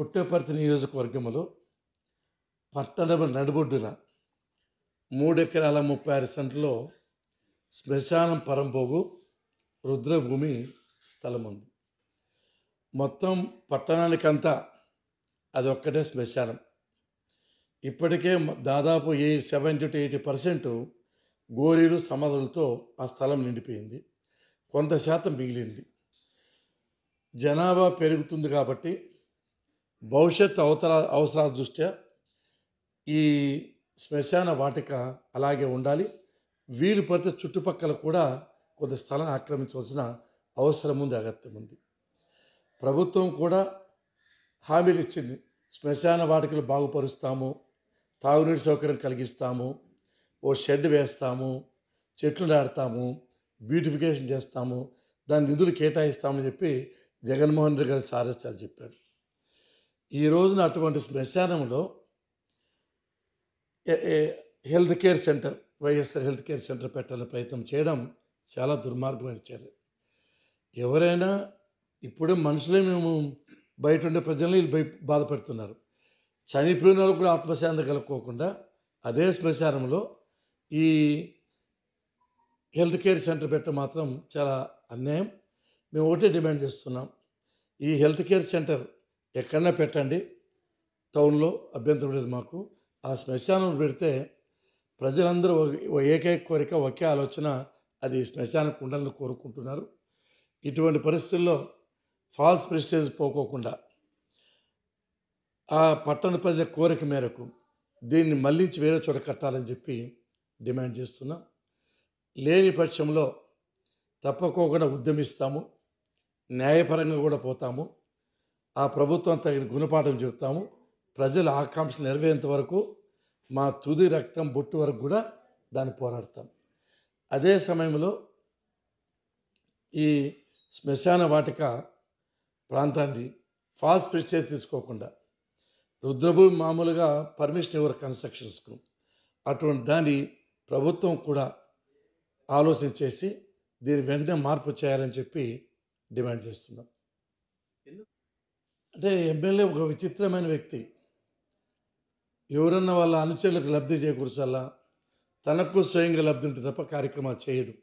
పుట్టపర్తి నియోజకవర్గంలో పట్టణ నడిబొడ్డున మూడెకరాల ముప్పై ఆరు సెంట్లో శ్మశానం పరంపోగు రుద్రభూమి స్థలం ఉంది మొత్తం పట్టణానికంతా అది ఒక్కటే శ్మశానం ఇప్పటికే దాదాపు ఏ సెవెంటీ టు ఎయిటీ పర్సెంట్ గోరీలు సమాధులతో ఆ స్థలం నిండిపోయింది కొంత శాతం మిగిలింది జనాభా పెరుగుతుంది కాబట్టి భవిష్యత్ అవతర అవసరాల దృష్ట్యా ఈ శ్మశాన వాటిక అలాగే ఉండాలి వీలు పడితే చుట్టుపక్కల కూడా కొంత స్థలాన్ని ఆక్రమించవలసిన అవసరం ఉంది అగత్యం ఉంది ప్రభుత్వం కూడా హామీలు ఇచ్చింది శ్మశాన వాటికలు బాగుపరుస్తాము తాగునీటి సౌకర్యం కలిగిస్తాము ఓ షెడ్ వేస్తాము చెట్లు నాడతాము బ్యూటిఫికేషన్ చేస్తాము దాని నిధులు కేటాయిస్తామని చెప్పి జగన్మోహన్ రెడ్డి గారు సారస్యాలు చెప్పాడు ఈ రోజున అటువంటి శ్మశానంలో health care centre YSR health care centre పెట్టాలని ప్రయత్నం చేయడం చాలా దుర్మార్గమైన చర్య ఎవరైనా ఇప్పుడే మనుషులే మేము బయట ఉండే ప్రజలను వీళ్ళు బాధపడుతున్నారు చనిపోయిన వాళ్ళు కూడా ఆత్మశాంతి కలుపుకోకుండా అదే శ్మశానంలో ఈ హెల్త్ కేర్ సెంటర్ పెట్టడం మాత్రం చాలా అన్యాయం మేము ఒకటే డిమాండ్ చేస్తున్నాం ఈ హెల్త్ కేర్ సెంటర్ ఎక్కడన్నా పెట్టండి టౌన్లో అభ్యంతరం లేదు మాకు ఆ శ్మశానం పెడితే ప్రజలందరూ ఏకైక కోరిక ఒకే ఆలోచన అది శ్మశానకు కుండలను కోరుకుంటున్నారు ఇటువంటి పరిస్థితుల్లో ఫాల్స్ ప్రెస్టేజ్ పోకోకుండా ఆ పట్టణ ప్రజల కోరిక మేరకు దీన్ని మళ్ళించి వేరే చోట కట్టాలని చెప్పి డిమాండ్ చేస్తున్నాం లేని పక్షంలో తప్పకోకుండా ఉద్యమిస్తాము న్యాయపరంగా కూడా పోతాము ఆ ప్రభుత్వం తగిన గుణపాఠం చెబుతాము ప్రజల ఆకాంక్షలు నెరవేరేంత వరకు మా తుది రక్తం బొట్టు వరకు కూడా దాన్ని పోరాడతాం అదే సమయంలో ఈ శ్మశాన వాటిక ప్రాంతాన్ని ఫాస్ట్ పిక్చర్ తీసుకోకుండా రుద్రభూమి మామూలుగా పర్మిషన్ ఇవ్వరు కన్స్ట్రక్షన్స్కు అటువంటి దాన్ని ప్రభుత్వం కూడా ఆలోచన చేసి దీని వెంటనే మార్పు చేయాలని చెప్పి డిమాండ్ చేస్తున్నాం అంటే ఎమ్మెల్యే ఒక విచిత్రమైన వ్యక్తి ఎవరన్నా వాళ్ళ అనుచరులకు లబ్ధి చేకూర్చాలా తనకు స్వయంగా లబ్ధి ఉంటే తప్ప కార్యక్రమాలు చేయడు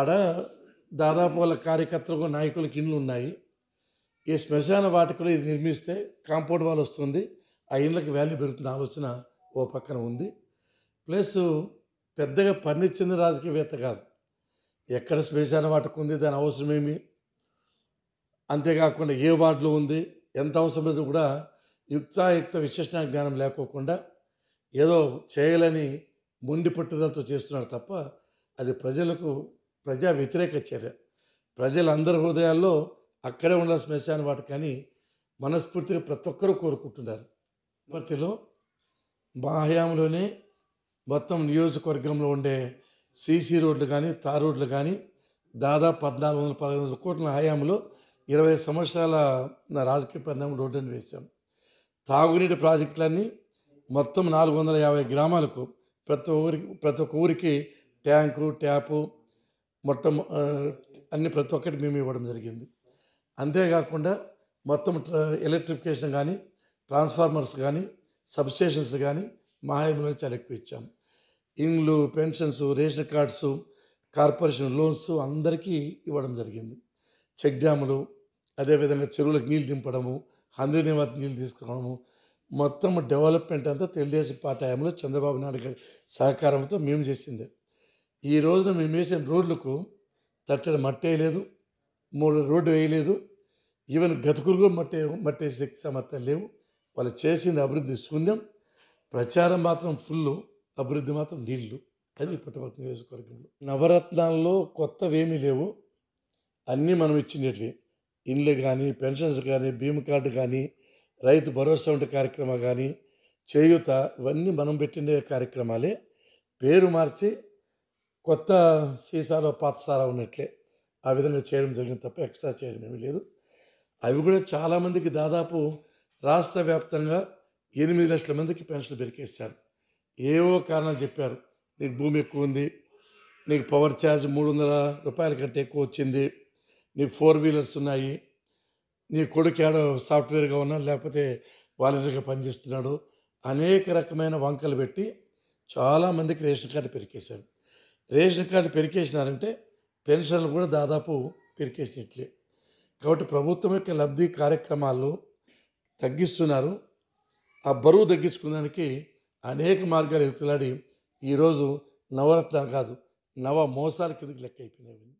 ఆడ దాదాపు వాళ్ళ కార్యకర్తలకు నాయకులకు ఇండ్లు ఉన్నాయి ఈ శ్మశాన వాటికలో ఇది నిర్మిస్తే కాంపౌండ్ వాల్ వస్తుంది ఆ ఇండ్లకు వాల్యూ పెరుగుతున్న ఆలోచన ఓ పక్కన ఉంది ప్లస్ పెద్దగా పర్ణిచ్చింది రాజకీయవేత్త కాదు ఎక్కడ శ్మశాన వాటకు ఉంది దాని అవసరమేమి అంతేకాకుండా ఏ వార్డులో ఉంది ఎంత అవసరమైతే కూడా యుక్తాయుక్త విశేషణ జ్ఞానం లేకోకుండా ఏదో చేయాలని మొండి పట్టుదలతో చేస్తున్నారు తప్ప అది ప్రజలకు ప్రజా వ్యతిరేక చర్య ప్రజలందరి హృదయాల్లో అక్కడే ఉండాలి శ్మశాన వాటి కానీ మనస్ఫూర్తిగా ప్రతి ఒక్కరూ కోరుకుంటున్నారు భర్తీలో మా హయాంలోనే మొత్తం నియోజకవర్గంలో ఉండే సీసీ రోడ్లు కానీ తార్ రోడ్లు కానీ దాదాపు పద్నాలుగు వందల పదహైదు వందల కోట్ల హయాంలో ఇరవై సంవత్సరాల నా రాజకీయ పరిణామం రోడ్డుని వేశాం తాగునీటి ప్రాజెక్టులన్నీ మొత్తం నాలుగు వందల యాభై గ్రామాలకు ప్రతి ఊరికి ప్రతి ఒక్క ఊరికి ట్యాంకు ట్యాపు మొత్తం అన్ని ప్రతి ఒక్కటి మేము ఇవ్వడం జరిగింది అంతేకాకుండా మొత్తం ఎలక్ట్రిఫికేషన్ కానీ ట్రాన్స్ఫార్మర్స్ కానీ సబ్స్టేషన్స్ కానీ మా చాలా ఎక్కువ ఇచ్చాం ఇండ్లు pensions ration cards corporation loans అందరికీ ఇవ్వడం జరిగింది చెక్ డ్యాములు అదేవిధంగా చెరువులకు నీళ్ళు దింపడము నివాత నీళ్ళు తీసుకురావడము మొత్తం డెవలప్మెంట్ అంతా తెలుగుదేశం పార్టీ హయాంలో చంద్రబాబు నాయుడు గారి సహకారంతో మేము చేసింది ఈ రోజున మేము వేసిన రోడ్లకు తట్టడం మట్టి వేయలేదు మూడు రోడ్డు వేయలేదు ఈవెన్ గతుకులు కూడా మట్టి మట్టి శక్తి సామర్థ్యం లేవు వాళ్ళు చేసింది అభివృద్ధి శూన్యం ప్రచారం మాత్రం ఫుల్ అభివృద్ధి మాత్రం నీళ్లు అది పుట్టపక్క నియోజకవర్గంలో నవరత్నాల్లో కొత్తవేమీ లేవు అన్నీ మనం ఇచ్చినటివి ఇండ్లు కానీ పెన్షన్స్ కానీ భీమ్ కార్డు కానీ రైతు భరోసా వంటి కార్యక్రమం కానీ చేయూత ఇవన్నీ మనం పెట్టిన కార్యక్రమాలే పేరు మార్చి కొత్త సీసాలో పాత సారా ఉన్నట్లే ఆ విధంగా చేయడం జరిగింది తప్ప ఎక్స్ట్రా చేయడం ఏమీ లేదు అవి కూడా చాలామందికి దాదాపు రాష్ట్ర వ్యాప్తంగా ఎనిమిది లక్షల మందికి పెన్షన్ పెరికేశారు ఏవో కారణాలు చెప్పారు నీకు భూమి ఎక్కువ ఉంది నీకు పవర్ ఛార్జ్ మూడు వందల రూపాయల కంటే ఎక్కువ వచ్చింది నీ ఫోర్ వీలర్స్ ఉన్నాయి నీ కొడుకు ఏడో సాఫ్ట్వేర్గా ఉన్నా లేకపోతే వాలంటీర్గా పనిచేస్తున్నాడు అనేక రకమైన వంకలు పెట్టి చాలామందికి రేషన్ కార్డు పెరికేశారు రేషన్ కార్డు పెరికేసినారంటే పెన్షన్లు కూడా దాదాపు పెరికేసినట్లే కాబట్టి ప్రభుత్వం యొక్క లబ్ధి కార్యక్రమాలు తగ్గిస్తున్నారు ఆ బరువు తగ్గించుకోవడానికి అనేక మార్గాలు ఎదులాడి ఈరోజు నవరత్నం కాదు నవ మోసాల కిందకి లెక్క అయిపోయినవి